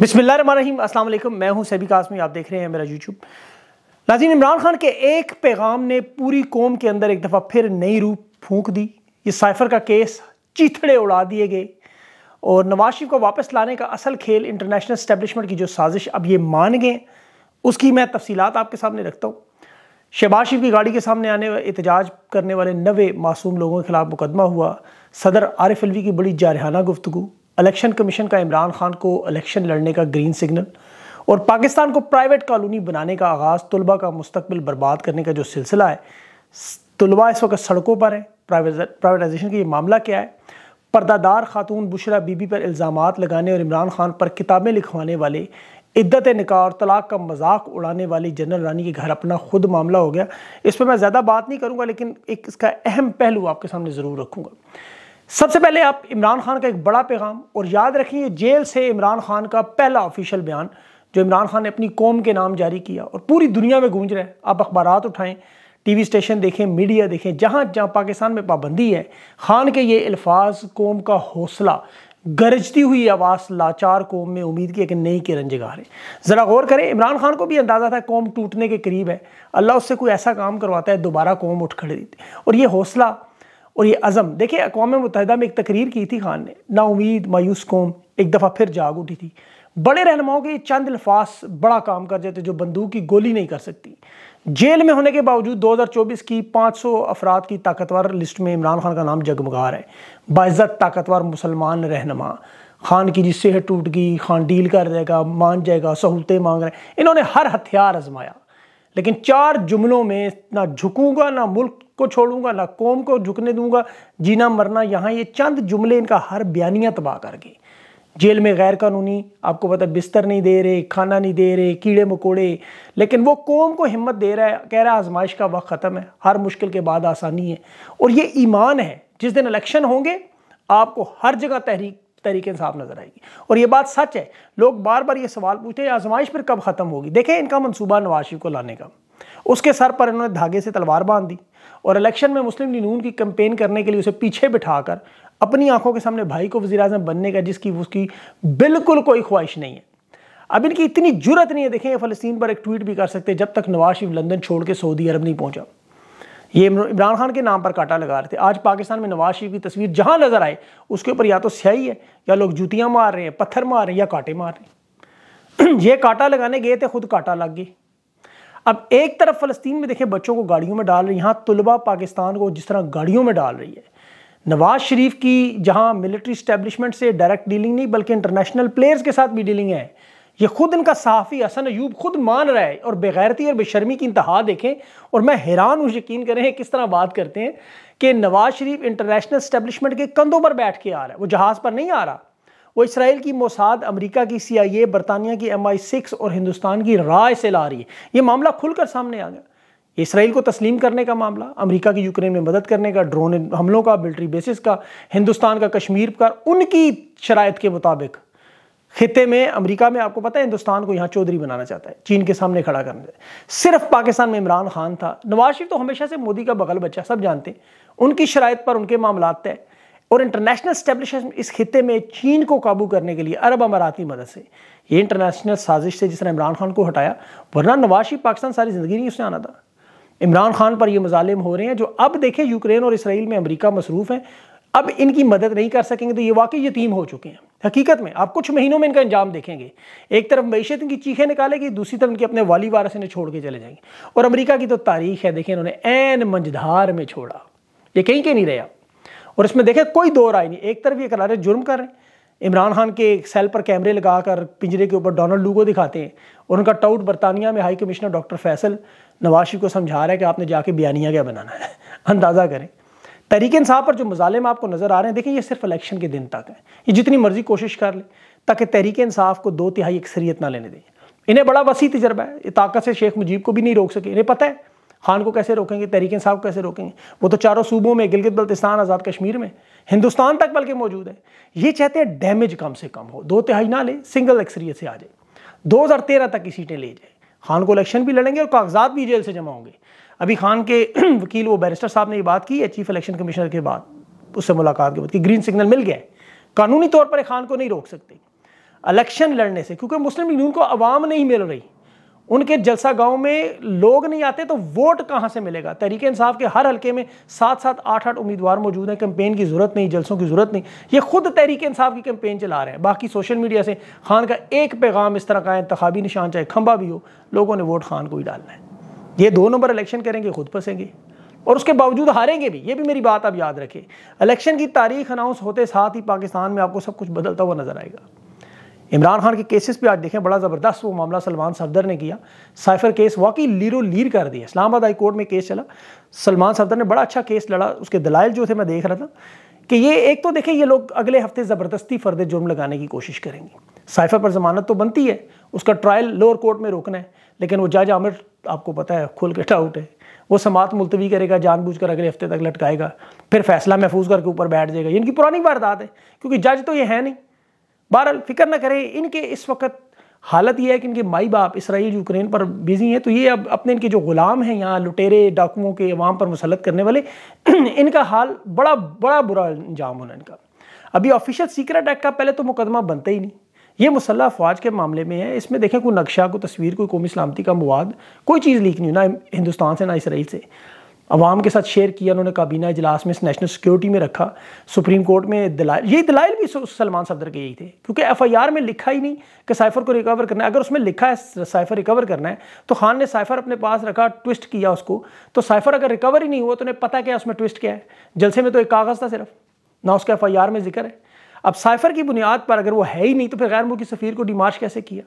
रही असल मैं हूं सैबी कासमी आप देख रहे हैं मेरा यूट्यूब नाजीन इमरान खान के एक पैगाम ने पूरी कौम के अंदर एक दफ़ा फिर नई रूप फूंक दी ये साइफर का केस चीथड़े उड़ा दिए गए और नवाज शरीफ को वापस लाने का असल खेल इंटरनेशनल स्टैब्लिशमेंट की जो साजिश अब ये मान गए उसकी मैं तफसीत आपके सामने रखता हूँ शहबाज शरीफ की गाड़ी के सामने आने एहतजाज करने वाले नवे मासूम लोगों के खिलाफ मुकदमा हुआ सदर आरिफ अलवी की बड़ी जारहाना गुफ्तु इलेक्शन कमीशन का इमरान खान को इलेक्शन लड़ने का ग्रीन सिग्नल और पाकिस्तान को प्राइवेट कॉलोनी बनाने का आगाज़ तलबा का मुस्तबिल बर्बाद करने का जो सिलसिला है तलबा इस वक्त सड़कों पर है प्राइवेटाइजेशन का ये मामला क्या है पर्दादार खातून बुशरा बीबी पर इल्ज़ाम लगाने और इमरान खान पर किताबें लिखवाने वाले इद्दत और तलाक का मजाक उड़ाने वाली जनरल रानी के घर अपना खुद मामला हो गया इस पर मैं ज़्यादा बात नहीं करूँगा लेकिन एक इसका अहम पहलू आपके सामने ज़रूर रखूँगा सबसे पहले आप इमरान खान का एक बड़ा पैगाम और याद रखिए जेल से इमरान खान का पहला ऑफिशियल बयान जो इमरान खान ने अपनी कौम के नाम जारी किया और पूरी दुनिया में गूंज रहे आप अखबार उठाएं टीवी स्टेशन देखें मीडिया देखें जहाँ जहाँ पाकिस्तान में पाबंदी है खान के ये अल्फाज कौम का हौसला गरजती हुई आवाज़ लाचार कौम में उम्मीद की एक नई किरण जगा रहे ज़रा गौर करें इमरान खान को भी अंदाज़ा था कौम टूटने के करीब है अल्लाह उससे कोई ऐसा काम करवाता है दोबारा कौम उठ खड़ी और ये हौसला और ये अज़म देखिए अकवा मुतहदा में एक तकरीर की थी खान ने नाउमीद मायूस कौम एक दफ़ा फिर जाग उठी थी बड़े रहनुमाओं के चंद अल्फास बड़ा काम कर जाते जो बंदूक की गोली नहीं कर सकती जेल में होने के बावजूद 2024 की 500 अफराद की ताकतवर लिस्ट में इमरान खान का नाम जगमगा रहा है बाज़त ताकतवर मुसलमान रहनमा खान की जी सेहत टूट गई खान डील कर जाएगा मान जाएगा सहूलतें मांग रहे हैं इन्होंने हर हथियार आजमाया लेकिन चार जुमलों में ना झुकूंगा ना मुल्क को छोड़ूंगा ना कौम को झुकने दूंगा जीना मरना यहाँ ये चंद जुमले इनका हर बयानिया तबाह कर गए जेल में गैर कानूनी आपको पता बिस्तर नहीं दे रहे खाना नहीं दे रहे कीड़े मकोड़े लेकिन वो कौम को हिम्मत दे रहा है कह रहा है आजमाइश का वक्त ख़त्म है हर मुश्किल के बाद आसानी है और ये ईमान है जिस दिन इलेक्शन होंगे आपको हर जगह तहरीक तरीके से आप नजर आएगी और ये बात सच है लोग बार बार ये सवाल पूछते हैं आजमाइश फिर कब ख़त्म होगी देखें इनका मनसूबा नवाज शरीफ को लाने का उसके सर पर इन्होंने धागे से तलवार बांध दी और इलेक्शन में मुस्लिम लीग नून की कंपेन करने के लिए उसे पीछे बिठाकर अपनी आंखों के सामने भाई को वजीर अजम बनने का जिसकी उसकी बिल्कुल कोई ख्वाहिश नहीं है अब इनकी इतनी जुरत नहीं है देखें फलस्तीन पर एक ट्वीट भी कर सकते जब तक नवाज शरीफ लंदन छोड़ के सऊदी अरब नहीं पहुंचा ये इमरान खान के नाम पर काटा लगा रहे थे आज पाकिस्तान में नवाज शरीफ की तस्वीर जहाँ नज़र आए उसके ऊपर या तो स्याही है या लोग जूतियाँ मार रहे हैं पत्थर मार रहे हैं या कांटे मार रहे हैं ये कांटा लगाने गए थे खुद कांटा लग गए अब एक तरफ फ़लस्तीन में देखे बच्चों को गाड़ियों में डाल रही यहाँ तलबा पाकिस्तान को जिस तरह गाड़ियों में डाल रही है नवाज शरीफ की जहाँ मिलिट्री स्टैब्लिशमेंट से डायरेक्ट डीलिंग नहीं बल्कि इंटरनेशनल प्लेयर्स के साथ भी डीलिंग है ये खुद इनका सहाफ़ी हसन अयूब खुद मान रहा है और बेगैरती और बेशर्मी की इंतहा देखें और मैं हैरान हूँ यकीन करें किस तरह बात करते हैं कि नवाज शरीफ इंटरनेशनल स्टैब्लिशमेंट के कंधों पर बैठ के आ रहा है वो जहाज़ पर नहीं आ रहा वो इसराइल की मोसाद अमेरिका की सी आई ए बरतानिया की एम आई सिक्स और हिंदुस्तान की राय से ला रही है ये मामला खुलकर सामने आ गया इसराइल को तस्लीम करने का मामला अमेरिका की यूक्रेन में मदद करने का ड्रोन हमलों का मिल्ट्री बेसिस का हिंदुस्तान का कश्मीर का उनकी शरात के मुताबिक खत्े में अमेरिका में आपको पता है हिंदुस्तान को यहाँ चौधरी बनाना चाहता है चीन के सामने खड़ा करना चाहता है सिर्फ पाकिस्तान में इमरान खान था नवाज शरीफ तो हमेशा से मोदी का बगल बच्चा सब जानते हैं उनकी शरात पर उनके मामला तय और इंटरनेशनल स्टैब्लिशमेंट इस खत्े में चीन को काबू करने के लिए अरब की मदद से ये इंटरनेशनल साजिश से जिसने इमरान खान को हटाया वरना नवाज शरीफ पाकिस्तान सारी ज़िंदगी नहीं उसने आना था इमरान खान पर ये मजालिम हो रहे हैं जो अब देखें यूक्रेन और इसराइल में अमरीका मसरूफ़ हैं अब इनकी मदद नहीं कर सकेंगे तो ये वाकई यतीम हो चुके हैं हकीकत में आप कुछ महीनों में इनका अंजाम देखेंगे एक तरफ मीशत इनकी चीखें निकालेगी दूसरी तरफ इनकी अपने वाली वारस इन्हें छोड़ के चले जाएंगे और अमरीका की तो तारीख है देखें इन्होंने एन मंझधार में छोड़ा ये कहीं के नहीं रहे और इसमें देखें कोई दो राय नहीं एक तरफ ये करारे जुर्म कर रहे हैं इमरान खान के सेल पर कैमरे लगाकर पिंजरे के ऊपर डोनाल्ड लू को दिखाते हैं और उनका टाउट बरतानिया में high commissioner doctor Faisal Nawaz Sharif को समझा रहा है कि आपने जाके बयानिया क्या बनाना है अंदाज़ा करें तहरीक इंसाफ पर जो मुजालिम आपको नज़र आ रहे हैं देखें ये सिर्फ इलेक्शन के दिन तक है ये जितनी मर्जी कोशिश कर ले ताकि तहरीक इंसाफ को दो तिहाई अक्सरियत ना लेने दें इन्हें बड़ा वसी तजर्बा है ये ताकत से शेख मुजीब को भी नहीं रोक सके इन्हें पता है खान को कैसे रोकेंगे तहरीक इंसाफ को कैसे रोकेंगे वो तो चारों सूबों में गिलगित बल्तिस्तान आज़ाद कश्मीर में हिंदुस्तान तक बल्कि मौजूद है ये चाहते हैं डैमेज कम से कम हो दो तिहाई ना ले सिंगल अक्सरियत से आ जाए दो हज़ार तेरह तक की सीटें ले जाए खान को इलेक्शन भी लड़ेंगे और कागजात भी जेल से जमा होंगे अभी खान के वकील वो बैरिस्टर साहब ने ये बात की है चीफ इलेक्शन कमिश्नर के बाद उससे मुलाकात के बाद कि ग्रीन सिग्नल मिल गया है कानूनी तौर पर खान को नहीं रोक सकते इलेक्शन लड़ने से क्योंकि मुस्लिम लीग को आवाम नहीं मिल रही उनके जलसा गांव में लोग नहीं आते तो वोट कहाँ से मिलेगा तहरीक इंसाफ के हर हलके में सात सात आठ आठ उम्मीदवार मौजूद हैं कैंपेन की ज़रूरत नहीं जलसों की ज़रूरत नहीं ये खुद तहरीक इंसाफ की कैंपेन चला रहे हैं बाकी सोशल मीडिया से खान का एक पैगाम इस तरह का इंतबी निशान चाहे खंबा भी हो लोगों ने वोट खान को ही डालना है ये दो नंबर इलेक्शन करेंगे खुद फंसेंगे और उसके बावजूद हारेंगे भी ये भी मेरी बात आप याद रखें इलेक्शन की तारीख अनाउंस होते साथ ही पाकिस्तान में आपको सब कुछ बदलता हुआ नजर आएगा इमरान खान के केसेस भी आज देखें बड़ा ज़बरदस्त वो मामला सलमान सफदर ने किया साइफर केस वाकई लीरो लीर कर दिया इस्लामाबाद हाई कोर्ट में केस चला सलमान सफदर ने बड़ा अच्छा केस लड़ा उसके दलाइल जो थे मैं देख रहा था कि ये एक तो देखें ये लोग अगले हफ्ते ज़बरदस्ती फर्द जुर्म लगाने की कोशिश करेंगे साइफर पर जमानत तो बनती है उसका ट्रायल लोअर कोर्ट में रोकना है लेकिन वो जज आमिर आपको पता है खुल के डाउट है वो समात मुलतवी करेगा कर अगले हफ्ते तक लटकाएगा फिर फैसला महफूज करके ऊपर बैठ जाएगा इनकी पुरानी वारदात है क्योंकि जज तो ये है नहीं बहरहाल फिक्र ना करें इनके इस वक्त हालत ये है कि इनके माई बाप इसराइल यूक्रेन पर बिजी हैं तो ये अब अपने इनके जो ग़ुलाम हैं यहाँ लुटेरे डाकुओं के अवाम पर मुसलत करने वाले इनका हाल बड़ा बड़ा बुरा अंजाम होना इनका अभी ऑफिशियल सीक्रेट एक्ट का पहले तो मुकदमा बनता ही नहीं ये मसला अफवाज के मामले में है इसमें देखें कोई नक्शा कोई तस्वीर कोई कौमी सलामती का मवाद कोई चीज़ लीक नहीं ना हिंदुस्तान से ना इसराइल से अवाम के साथ शेयर किया उन्होंने काबीना इजलास में इस नेशनल सिक्योरिटी में रखा सुप्रीम कोर्ट में दलाल ये दलाइल भी सलमान सफदर के यही थे क्योंकि एफ आई आर में लिखा ही नहीं कि साइफर को रिकवर करना है अगर उसमें लिखा है साइफर रिकवर करना है तो खान ने साइफर अपने पास रखा ट्विस्ट किया उसको तो साइफर अगर रिकवर ही नहीं हुआ तो उन्हें पता क्या उसमें ट्विस्ट क्या है जलसे में तो एक कागज़ था सिर्फ ना उसका एफ आई आर में जिक्र है अब साइफर की बुनियाद पर अगर वो है ही नहीं तो फिर गैर मुल्की सफ़ीर को डिमार्च कैसे किया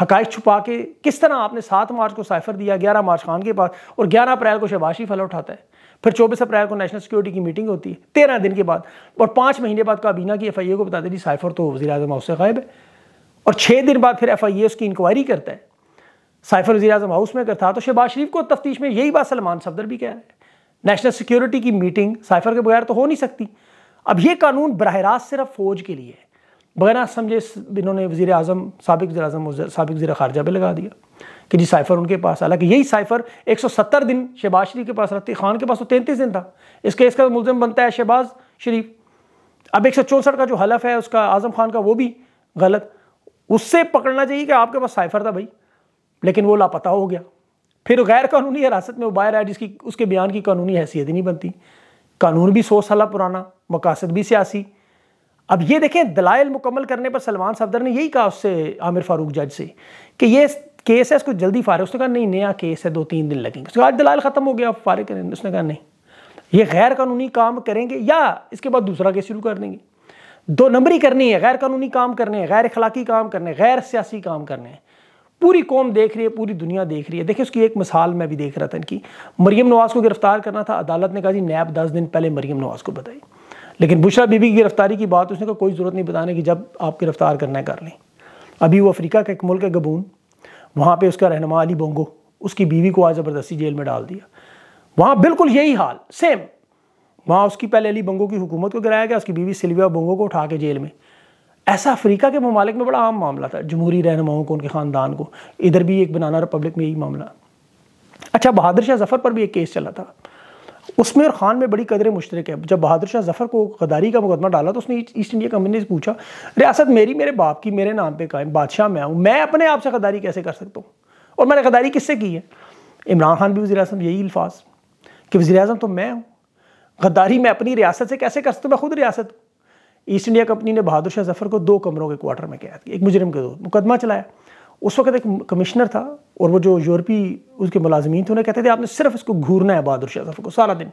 हकाइश छुपा के किस तरह आपने सात मार्च को साइफर दिया ग्यारह मार्च खान के पास और ग्यारह अप्रैल को शबाशी फल उठाता है फिर चौबीस अप्रैल को नेशनल सिक्योरिटी की मीटिंग होती है तेरह दिन के बाद और पाँच महीने बाद काबीना की एफ आई ए को बताते जी साइफर तो वजी अजम हाउस से गायब है और छः दिन बाद फिर एफ आई ए उसकी इंक्वायरी करता है साइफर वजी अजम हाउस में अगर था तो शहबाज शरीफ को तफ्तीश में यही बात सलमान सफदर भी कह रहे हैं नेशनल सिक्योरिटी की मीटिंग साइफर के बगैर तो हो नहीं सकती अब ये कानून बरह रास्त सिर्फ फौज के लिए है बगैर समझे इन्होंने वज़ी अजम सबक वजी अजम सबक वजी खारजा पर लगा दिया कि जी साइफ़र उनके पास हालांकि यही साइफ़र 170 दिन शहबाज शरीफ के पास रखती खान के पास तो तैंतीस दिन था इस केस का मुलजम बनता है शहबाज शरीफ अब एक का जो हलफ है उसका आज़म खान का वो भी गलत उससे पकड़ना चाहिए कि आपके पास साइफ़र था भाई लेकिन वो लापता हो गया फिर गैर कानूनी हिरासत में वो बाहर आया जिसकी उसके बयान की कानूनी हैसियत ही नहीं बनती कानून भी सौ साल पुराना मकासद भी सियासी अब ये देखें दलाइल मुकम्मल करने पर सलमान सफदर ने यही कहा उससे आमिर फारूक जज से कि ये केस है इसको जल्दी फारे उसने कहा नहीं नया केस है दो तीन दिन लगेंगे उसके बाद आज दलाल ख़त्म हो गया आप करें करेंगे उसने कहा नहीं ये गैर कानूनी काम करेंगे या इसके बाद दूसरा केस शुरू कर देंगे दो नंबरी करनी है गैर कानूनी काम करने हैं गैर अखलाकी काम करने हैं गैर सियासी काम करने हैं पूरी कौम देख रही है पूरी दुनिया देख रही है देखिए उसकी एक मिसाल मैं भी देख रहा था इनकी मरीम नवाज़ को गिरफ्तार करना था अदालत ने कहा जी नैब दस दिन पहले मरियम नवाज़ को बताई लेकिन बुशरा बीबी की गिरफ्तारी की बात उसने कहा कोई ज़रूरत नहीं बताने की जब आप गिरफ़्तार करना है कर लें अभी वो अफ्रीका का एक मुल्क है गबून वहाँ पर उसका रहनमा अली बोंगो उसकी बीवी को आज ज़बरदस्ती जेल में डाल दिया वहाँ बिल्कुल यही हाल सेम वहाँ उसकी पहले अली बंगो की हुकूमत को गिराया गया उसकी बीवी सिल्विया बोंगो को उठा के जेल में ऐसा अफ्रीका के ममालिक में बड़ा आम मामला था जमहूरी रहनुमाओं को उनके ख़ानदान को इधर भी एक बनाना रिपब्लिक में यही मामला अच्छा बहादुर शाह जफ़र पर भी एक केस चला था उसमें और ख़ान में बड़ी कदर मुश्तरक है जब बहादुर शाह जफ़र को गदारी का मुकदमा डाला तो उसने ईस्ट इंडिया कंपनी से पूछा रियासत मेरी मेरे बाप की मेरे नाम पे कायम बादशाह मैं हूँ मैं अपने आप से गदारी कैसे कर सकता हूँ और मैंने गदारी किससे की है इमरान खान भी वजी अजम यही अल्फाज कि वजी अजम तो मैं हूँ गद्दारी मैं अपनी रियासत से कैसे कर सकता हूँ मैं खुद रियासत हूँ ईस्ट इंडिया कंपनी ने बहादुर शाह जफर को दो कमरों के क्वार्टर में कैद किया एक मुजरिम के दो मुकदमा चलाया उस वक्त एक कमिश्नर था और वो जो यूरोपी उसके मुलाजमीन थे उन्हें कहते थे आपने सिर्फ इसको घूरना है बहादुर शाह जफर को सारा दिन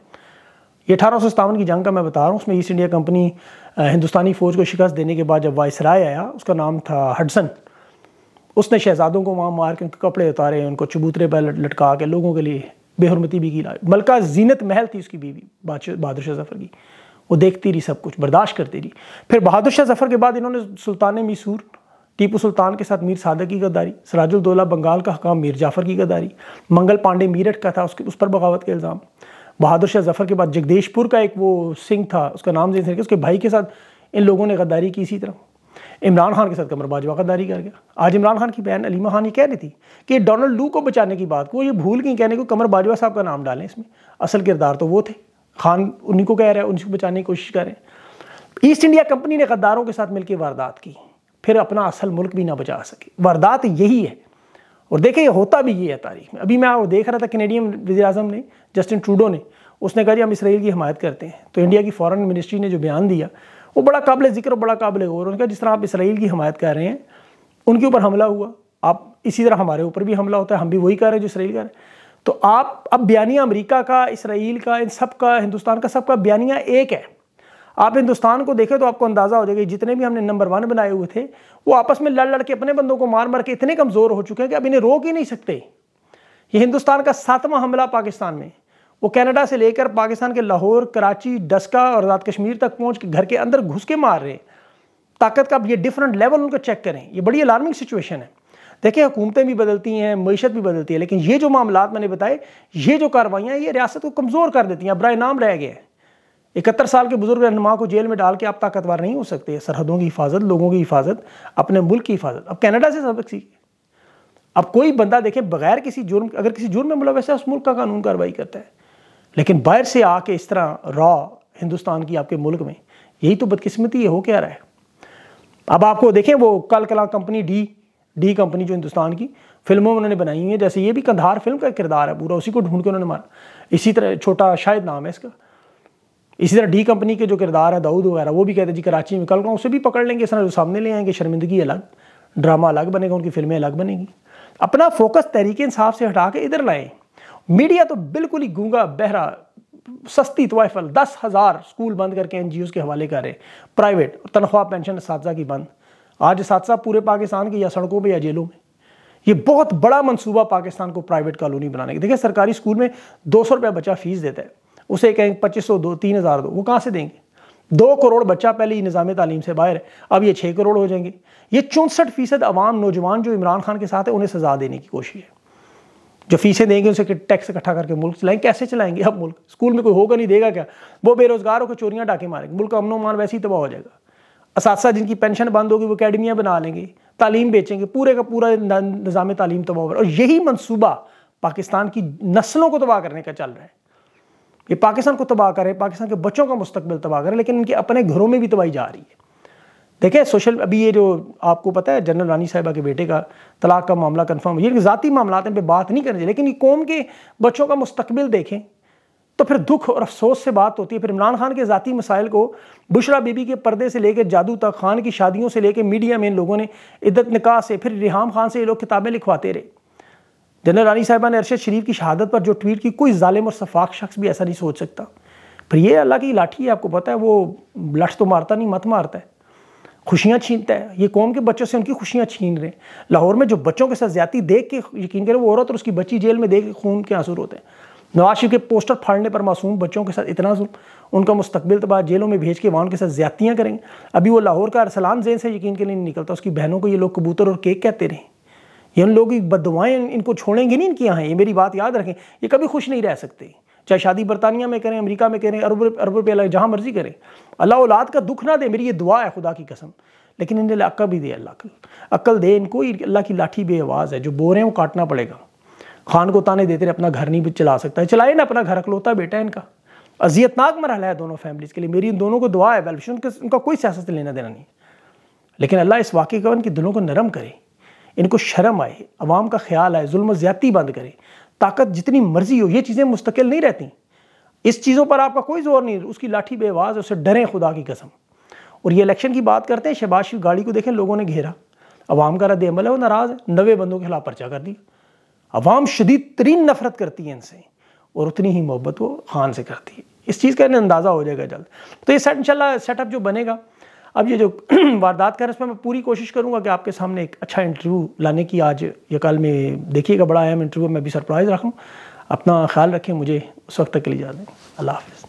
ये अठारह की जंग का मैं बता रहा हूँ उसमें ईस्ट इंडिया कंपनी हिंदुस्तानी फ़ौज को शिकस्त देने के बाद जब वायसराय आया उसका नाम था हडसन उसने शहजादों को वहाँ मार के उनके कपड़े उतारे उनको चबूतरे पर लटका के लोगों के लिए बेहरमती भी की मलका जीनत महल थी उसकी बीवी बहादुर शाह जफर की वो देखती रही सब कुछ बर्दाश्त करती रही फिर बहादुर शाह जफर के बाद इन्होंने सुल्तान मीसूर टीपू सुल्तान के साथ मीर सादा की गद्दारी सराजुलदौला बंगाल का हकाम मीर जाफ़र की गद्दारी मंगल पांडे मीरठ का था उसके उस पर बगावत का इल्ज़ाम बहादुर शाह जफर के बाद जगदीशपुर का एक वो सिंह था उसका नाम जैसे उसके भाई के साथ इन लोगों ने गद्दारी की इसी तरह इमरान खान के साथ कमर बाजवा गद्दारी कर गया आज इमरान खान की बहन अलीमा खान ये कह रही थी कि डोनाल्ड लू को बचाने की बात को ये भूल गई कहने को कमर बाजवा साहब का नाम डालें इसमें असल किरदार तो वो थे खान उन्हीं को कह हैं उन्हीं उनको बचाने की कोशिश कर रहे हैं ईस्ट इंडिया कंपनी ने गद्दारों के साथ मिलकर वारदात की फिर अपना असल मुल्क भी ना बचा सके वारदात यही है और देखिए होता भी ये है तारीख में अभी मैं और देख रहा था कैनेडियन वजी अजम ने जस्टिन ट्रूडो ने उसने कहा कि हम इसराइल की हमायत करते हैं तो इंडिया की फॉरेन मिनिस्ट्री ने जो बयान दिया वो बड़ा काबिल जिक्र बड़ा काबिल उन्होंने उनका जिस तरह आप इसराइल की हमायत कर रहे हैं उनके ऊपर हमला हुआ आप इसी तरह हमारे ऊपर भी हमला होता है हम भी वही कर रहे हैं जो इसराइल कर रहे हैं तो आप अब बयानिया अमेरिका का इसराइल का इन सब का हिंदुस्तान का सबका बयानिया एक है आप हिंदुस्तान को देखें तो आपको अंदाज़ा हो जाएगा जितने भी हमने नंबर वन बनाए हुए थे वो आपस में लड़ लड़ के अपने बंदों को मार मार के इतने कमज़ोर हो चुके हैं कि अब इन्हें रोक ही नहीं सकते ये हिंदुस्तान का सातवां हमला पाकिस्तान में वो कनाडा से लेकर पाकिस्तान के लाहौर कराची डस्का और आज़ाद कश्मीर तक पहुंच के घर के अंदर घुस के मार रहे ताकत का अब ये डिफरेंट लेवल उनको चेक करें ये बड़ी अलार्मिंग सिचुएशन है देखिए हुकूमतें भी बदलती हैं मीशत भी बदलती है लेकिन ये जो मामला मैंने बताए ये जो कार्रवाइयाँ ये रियासत को कमज़ोर कर देती हैं बरए नाम रह गए इकहत्तर साल के बुजुर्ग रहनुमा को जेल में डाल के आप ताकतवर नहीं हो सकते सरहदों की हिफाजत लोगों की हिफाजत अपने मुल्क की हिफाजत अब कैनेडा से सबक सीखिए अब कोई बंदा देखे बगैर किसी जुर्म अगर किसी जुर्म में मुलवस है उस मुल्क का कानून कार्रवाई करता है लेकिन बाहर से आके इस तरह रॉ हिंदुस्तान की आपके मुल्क में यही तो बदकिस्मती है हो क्या रहा है अब आपको देखें वो कल कला कंपनी डी डी कंपनी जो हिंदुस्तान की फिल्मों में उन्होंने बनाई हुई है जैसे ये भी कंधार फिल्म का किरदार है पूरा उसी को ढूंढ के उन्होंने मारा इसी तरह छोटा शायद नाम है इसका इसी तरह डी कंपनी के जो किरदार है दाऊद वगैरह वो भी कहते हैं जी कराची में कल का उसे भी पकड़ लेंगे इस तरह जो सामने ले आएंगे शर्मिंदगी अलग ड्रामा अलग बनेगा उनकी फिल्में अलग बनेंगी अपना फोकस तरीके इंसाफ से हटा के इधर लाएं मीडिया तो बिल्कुल ही गूंगा बहरा सस्ती तोहफल दस हज़ार स्कूल बंद करके एन के हवाले कर रहे प्राइवेट तनख्वाह पेंशन इस की बंद आज इस हादसा पूरे पाकिस्तान की या सड़कों पर या जेलों में ये बहुत बड़ा मंसूबा पाकिस्तान को प्राइवेट कॉलोनी बनाने का देखिए सरकारी स्कूल में दो सौ रुपया बच्चा फीस देता है उसे कहें पच्चीस सौ दो तीन हज़ार दो वो कहाँ से देंगे दो करोड़ बच्चा पहले ही निज़ाम तालीम से बाहर है अब ये छः करोड़ हो जाएंगे ये चौंसठ फीसद आवाम नौजवान जो इमरान खान के साथ है उन्हें सज़ा देने की कोशिश है जो फीसें देंगे उसे टैक्स इकट्ठा करके मुल्क चलाएंगे कैसे चलाएंगे अब मुल्क स्कूल में कोई होगा नहीं देगा क्या वो बेरोज़गार होकर चोरियाँ डाके मारेंगे मुल्क का अमनोमान वैसे ही तबाह हो जाएगा इस जिनकी पेंशन बंद होगी वो अकेडमियाँ बना लेंगे तालीम बेचेंगे पूरे का पूरा निज़ाम तालीम तबाह और यही मनसूबा पाकिस्तान की नस्लों को तबाह करने का चल रहा है ये पाकिस्तान को तबाह करे पाकिस्तान के बच्चों का मुस्तबिल तबाह करें लेकिन इनके अपने घरों में भी तबाही जा रही है देखिए सोशल अभी ये जो आपको पता है जनरल रानी साहिबा के बेटे का तलाक का मामला कन्फर्म ये ज़ाती मामला पर बात नहीं करनी चाहिए लेकिन ये कौम के बच्चों का मुस्तबिल देखें तो फिर दुख और अफसोस से बात होती है फिर इमरान खान के ज़ाती मसाइल को बुशरा बीबी के पर्दे से लेकर जादू तक खान की शादियों से लेकर मीडिया में इन लोगों ने इद्दत निका से फिर रिहाम खान से ये लोग किताबें लिखवाते रहे जनरल रानी साहिबा ने अरशद शरीफ की शहादत पर जो ट्वीट की कोई ालिम और शफाक शख्स भी ऐसा नहीं सोच सकता फिर ये अल्लाह की लाठी है आपको पता है वो लठ तो मारता नहीं मत मारता है खुशियाँ छीनता है ये कौम के बच्चों से उनकी खुशियाँ छीन रहे हैं लाहौर में जो बच्चों के साथ ज्यादा देख के यकीन करें वो औरत और उसकी बच्ची जेल में देख के खून के आंसू होते हैं नवाज शरीफ के पोस्टर फाड़ने पर मासूम बच्चों के साथ इतना जुल्म उनका मुस्तबिल तबाह तो जेलों में भेज के वहाँ उनके साथ ज्यादतियाँ करेंगे अभी वो लाहौर का अरसलान जेन से यकीन के लिए नहीं निकलता उसकी बहनों को ये लोग कबूतर और केक कहते रहे ये उन लोगों की बदवाएँ इनको छोड़ेंगे नहीं इनकी यहाँ ये मेरी बात याद रखें ये कभी खुश नहीं रह सकते चाहे शादी बरतानिया में करें अमरीका में करें अरब अरब रुपये जहाँ मर्जी करें अल्लाह औलाद का दुख ना दे मेरी ये दुआ है खुदा की कसम लेकिन इन्हें अक्ल भी दे अल्लाह अक्ल दे इनको अल्लाह की लाठी बेआवाज़ है जो बोरे हैं वो काटना पड़ेगा खान को ताने देते रहे अपना घर नहीं चला सकता चलाए ना अपना घर अकलौता बेटा इनका अजियतनाक मरहला है दोनों फैमिलीज़ के लिए मेरी इन दोनों को दुआ है वेलविश उनके उनका कोई सियासत लेना देना नहीं लेकिन अल्लाह इस वाक़े का उनके दिलों को नरम करे इनको शर्म आए अवाम का ख्याल आए जुल्म ज़्यादती बंद करे ताकत जितनी मर्जी हो ये चीज़ें मुस्तकिल नहीं रहती इस चीज़ों पर आपका कोई जोर नहीं उसकी लाठी बेवाज उसे डरें खुदा की कसम और ये इलेक्शन की बात करते हैं शहबाज गाड़ी को देखें लोगों ने घेरा अवाम का रद्द अमल है वो नाराज़ है नवे बंदों के खिलाफ पर्चा कर दिया आवाम शदीद तरीन नफरत करती है इनसे और उतनी ही मोहब्बत वो खान से करती है इस चीज़ का इन्हें अंदाज़ा हो जाएगा जल्द तो ये सेट इनशाला सेटअप जो बनेगा अब ये जो वारदात कर इसमें मैं पूरी कोशिश करूँगा कि आपके सामने एक अच्छा इंटरव्यू लाने की आज या कल में देखिएगा बड़ा अहम इंटरव्यू मैं भी सरप्राइज़ रखूँ अपना ख्याल रखें मुझे उस वक्त तक के लिए जा दें अल्लाह हाफ़